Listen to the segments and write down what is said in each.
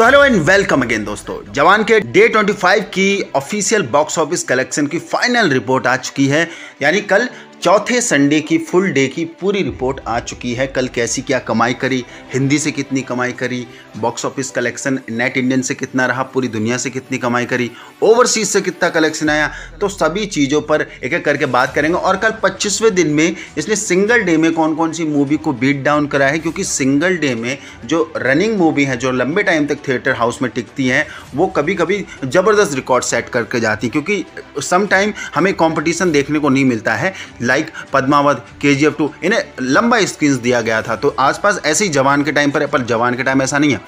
तो hello and welcome again दोस्तों जवान के डे 25 की ऑफिशियल बॉक्स ऑफिस कलेक्शन की फाइनल रिपोर्ट आ चुकी है यानी कल चौथे संडे की फुल डे की पूरी रिपोर्ट आ चुकी है कल कैसी क्या कमाई करी हिंदी से कितनी कमाई करी box office collection net Indian से कितना रहा पूरी दुनिया से कितनी कमाई करी ओवरसीज से कितना कलेक्शन आया तो सभी चीज़ों पर एक एक करके बात करेंगे और कल पच्चीसवें दिन में इसने सिंगल डे में कौन कौन सी मूवी को बीट डाउन करा है क्योंकि सिंगल डे में जो रनिंग मूवी है जो लंबे टाइम तक थिएटर हाउस में टिकती हैं वो कभी कभी ज़बरदस्त रिकॉर्ड सेट करके जाती क्योंकि समटाइम हमें कॉम्पिटिशन देखने को नहीं मिलता है लाइक पदमावत के जी एफ टू इन्हें लंबा स्क्रीन दिया गया था तो आसपास ऐसे ही जवान के टाइम पर पर जवान के टाइम ऐसा नहीं है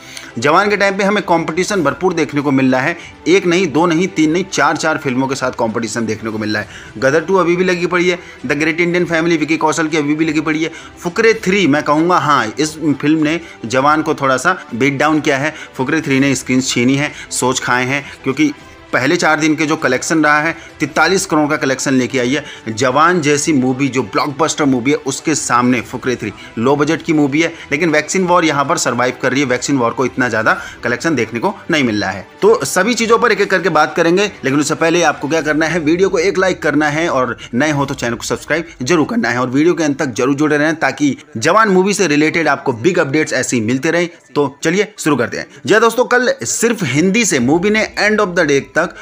जवान के टाइम पर हमें कॉम्पिटिशन भरपूर देखने को मिल रहा है एक नहीं दो नहीं तीन नहीं चार चार फिल्मों के साथ कॉम्पिटिशन देखने को मिल रहा है गदर टू अभी भी लगी पड़ी है the great Indian family Vicky Kaushal की अभी भी लगी पड़ी है फुकरे थ्री मैं कहूँगा हाँ इस फिल्म ने जवान को थोड़ा सा बीट डाउन किया है फुकरे थ्री ने स्क्रीन छीनी है सोच खाए हैं क्योंकि पहले चार दिन के जो कलेक्शन रहा है तैतालीस करोड़ का कलेक्शन लेके आई है जवान जैसी मूवी जो ब्लॉकबस्टर मूवी है उसके सामने फुकरे थ्री लो बजट की मूवी है लेकिन वैक्सीन वॉर यहाँ पर सर्वाइव कर रही है वैक्सीन वॉर को इतना ज़्यादा कलेक्शन देखने को नहीं मिल रहा है तो सभी चीज़ों पर एक एक करके बात करेंगे लेकिन उससे पहले आपको क्या करना है वीडियो को एक लाइक करना है और नए हो तो चैनल को सब्सक्राइब जरूर करना है और वीडियो के अंत तक जरूर जुड़े रहें ताकि जवान मूवी से रिलेटेड आपको बिग अपडेट्स ऐसे ही मिलते रहे तो चलिए शुरू करते हैं जय दोस्तों कल सिर्फ हिंदी से मूवी ने एंड ऑफ द डे तक तक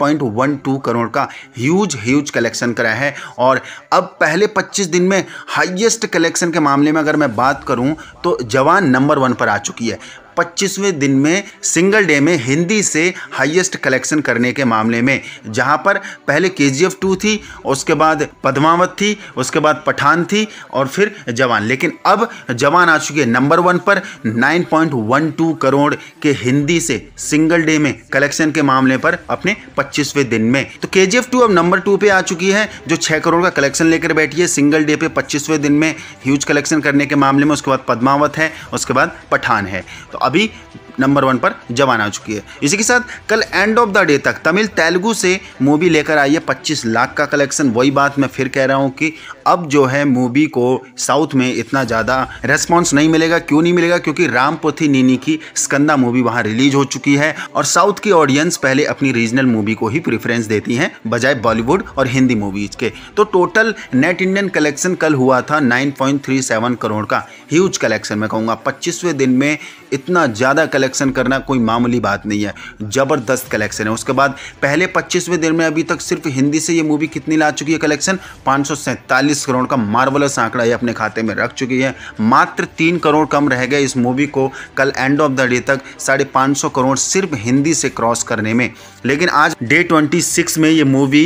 9.12 करोड़ का ह्यूज ह्यूज कलेक्शन कराया है और अब पहले 25 दिन में हाईएस्ट कलेक्शन के मामले में अगर मैं बात करूं तो जवान नंबर वन पर आ चुकी है पच्चीसवें दिन में सिंगल डे में हिंदी से हाईएस्ट कलेक्शन करने के मामले में जहां पर पहले के जी एफ टू थी उसके बाद पद्मावत थी उसके बाद पठान थी और फिर जवान लेकिन अब जवान आ चुकी है नंबर वन पर 9.12 करोड़ के हिंदी से सिंगल डे में कलेक्शन के मामले पर अपने पच्चीसवें दिन में तो के जी एफ टू अब नंबर टू पे आ चुकी है जो छः करोड़ का कलेक्शन लेकर बैठी है सिंगल डे पे पच्चीसवें दिन में ह्यूज कलेक्शन करने के मामले में उसके बाद पद्मावत है उसके बाद पठान है तो अभी नंबर वन पर जमान आ चुकी है इसी के साथ कल एंड ऑफ द डे तक तमिल तेलुगु से मूवी लेकर आई है पच्चीस लाख का कलेक्शन वही बात मैं फिर कह रहा हूँ कि अब जो है मूवी को साउथ में इतना ज़्यादा रेस्पॉन्स नहीं मिलेगा क्यों नहीं मिलेगा क्योंकि राम पोथी नीनी की स्कंदा मूवी वहाँ रिलीज हो चुकी है और साउथ की ऑडियंस पहले अपनी रीजनल मूवी को ही प्रेफरेंस देती हैं बजाय बॉलीवुड और हिंदी मूवीज के तो टोटल नेट इंडियन कलेक्शन कल हुआ था नाइन करोड़ का ह्यूज कलेक्शन मैं कहूँगा पच्चीसवें दिन में इतना इतना ज़्यादा कलेक्शन करना कोई मामूली बात नहीं है ज़बरदस्त कलेक्शन है उसके बाद पहले पच्चीसवें दिन में अभी तक सिर्फ हिंदी से ये मूवी कितनी ला चुकी है कलेक्शन पाँच करोड़ का मार्वलस आंकड़ा ये अपने खाते में रख चुकी है मात्र तीन करोड़ कम रह गए इस मूवी को कल एंड ऑफ द डे तक साढ़े पाँच सौ करोड़ सिर्फ हिंदी से क्रॉस करने में लेकिन आज डे ट्वेंटी सिक्स में ये मूवी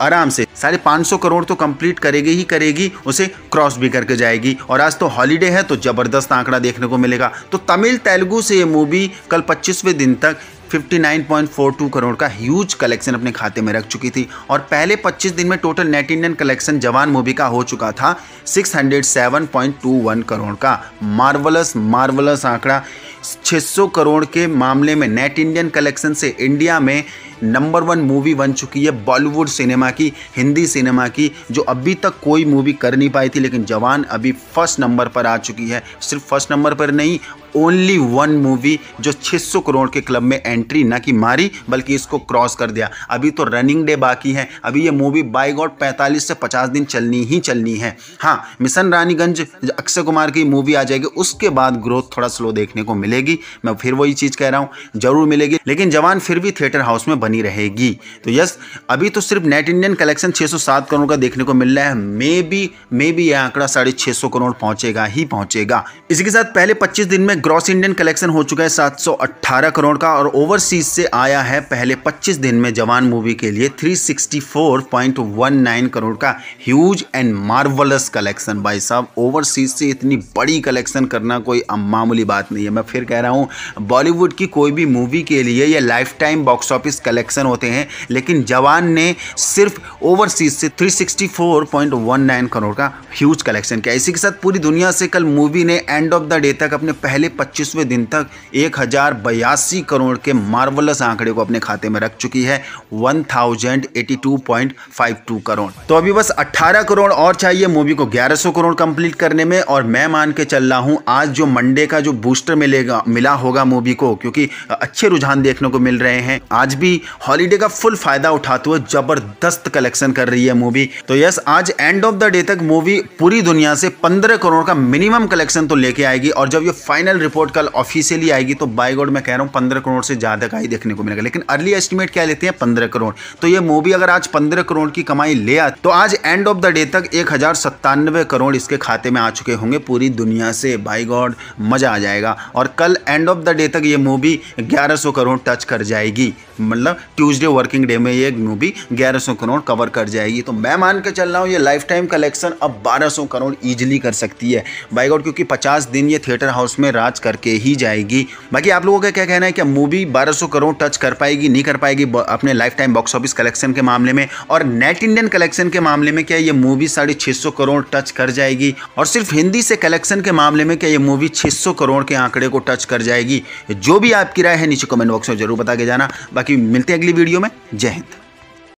आराम से साढ़े पाँच सौ करोड़ तो कंप्लीट करेगी ही करेगी उसे क्रॉस भी करके जाएगी और आज तो हॉलीडे है तो ज़बरदस्त आंकड़ा देखने को मिलेगा तो तमिल तेलुगु से ये मूवी कल पच्चीसवें दिन तक 59.42 करोड़ का ह्यूज कलेक्शन अपने खाते में रख चुकी थी और पहले 25 दिन में total net Indian collection Jawan movie का हो चुका था 607.21 करोड़ का मार्वलस मार्वलस आंकड़ा 600 करोड़ के मामले में नेट इंडियन कलेक्शन से इंडिया में नंबर वन मूवी बन चुकी है बॉलीवुड सिनेमा की हिंदी सिनेमा की जो अभी तक कोई मूवी कर नहीं पाई थी लेकिन जवान अभी फर्स्ट नंबर पर आ चुकी है सिर्फ फर्स्ट नंबर पर नहीं ओनली वन मूवी जो 600 करोड़ के क्लब में एंट्री ना कि मारी बल्कि इसको क्रॉस कर दिया अभी तो रनिंग डे बाकी है अभी ये मूवी बाई गॉड पैंतालीस से पचास दिन चलनी ही चलनी है हाँ मिशन रानीगंज अक्षय कुमार की मूवी आ जाएगी उसके बाद ग्रोथ थोड़ा स्लो देखने को मिलेगी मैं फिर वही चीज़ कह रहा हूँ जरूर मिलेगी लेकिन जवान फिर भी थिएटर हाउस में बनी रहेगी तो यस अभी तो सिर्फ नेट इंडियन कलेक्शन छः करोड़ का देखने को मिल रहा है मे बी मे बी यह आंकड़ा साढ़े करोड़ पहुंचेगा ही पहुंचेगा इसी के साथ पहले पच्चीस दिन में ग्रॉस इंडियन कलेक्शन हो चुका है 718 करोड़ का और ओवरसीज से आया है पहले 25 दिन में जवान मूवी के लिए 364.19 करोड़ का ह्यूज एंड मार्वलस कलेक्शन भाई साहब ओवरसीज से इतनी बड़ी कलेक्शन करना कोई मामूली बात नहीं है मैं फिर कह रहा हूँ बॉलीवुड की कोई भी मूवी के लिए यह lifetime box office collection होते हैं लेकिन जवान ने सिर्फ ओवरसीज से नाइन करोड़ का ह्यूज कलेक्शन किया इसी के साथ पूरी दुनिया से कल मूवी ने एंड ऑफ द डे तक अपने पहले पच्चीसवें दिन तक एक करोड़ के मार्वलस आंकड़े को अपने खाते में रख चुकी है 1082.52 करोड़ तो अभी बस 18 करोड़ और चाहिए मूवी को 1100 करोड़ कंप्लीट करने में और मैं मान के चल रहा हूँ आज जो मंडे का जो बूस्टर मिलेगा मिला होगा मूवी को क्योंकि अच्छे रुझान देखने को मिल रहे हैं आज भी हॉलीडे का फुल फायदा उठाते हुए जबरदस्त कलेक्शन कर रही है मूवी तो यस आज एंड ऑफ द डे तक मूवी पूरी दुनिया से पंद्रह करोड़ का मिनिमम कलेक्शन तो लेके आएगी और जब ये फाइनल रिपोर्ट कल ऑफिशियली आएगी तो बाय गॉड मैं कह रहा हूँ पंद्रह करोड़ से ज़्यादा का ही देखने को मिलेगा लेकिन अर्ली एस्टिमेट क्या लेते हैं पंद्रह करोड़ तो ये मूवी अगर आज पंद्रह करोड़ की कमाई ले आ तो आज एंड ऑफ द डे तक एक करोड़ इसके खाते में आ चुके होंगे पूरी दुनिया से बाई गॉड मज़ा आ जाएगा और कल एंड ऑफ द डे तक ये मूवी ग्यारह करोड़ टच कर जाएगी मतलब ट्यूजडे वर्किंग डे में ये मूवी 1100 करोड़ कवर कर जाएगी तो मैं मान के चल रहा हूँ ये लाइफ टाइम कलेक्शन अब 1200 करोड़ ईजिली कर सकती है बाई गॉड क्योंकि 50 दिन ये थिएटर हाउस में रहा टच करके ही जाएगी बाकी आप लोगों का क्या कहना है कि मूवी 1200 करोड़ टच कर पाएगी नहीं कर पाएगी अपने lifetime box office collection के मामले में और नेट इंडियन कलेक्शन के मामले में क्या ये मूवी साढ़े छः करोड़ टच कर जाएगी और सिर्फ हिंदी से कलेक्शन के मामले में क्या ये मूवी छः करोड़ के आंकड़े को टच कर जाएगी जो भी आपकी राय है नीचे कमेंट बॉक्स में जरूर बता के जाना बाकी मिलते हैं अगली वीडियो में जय हिंद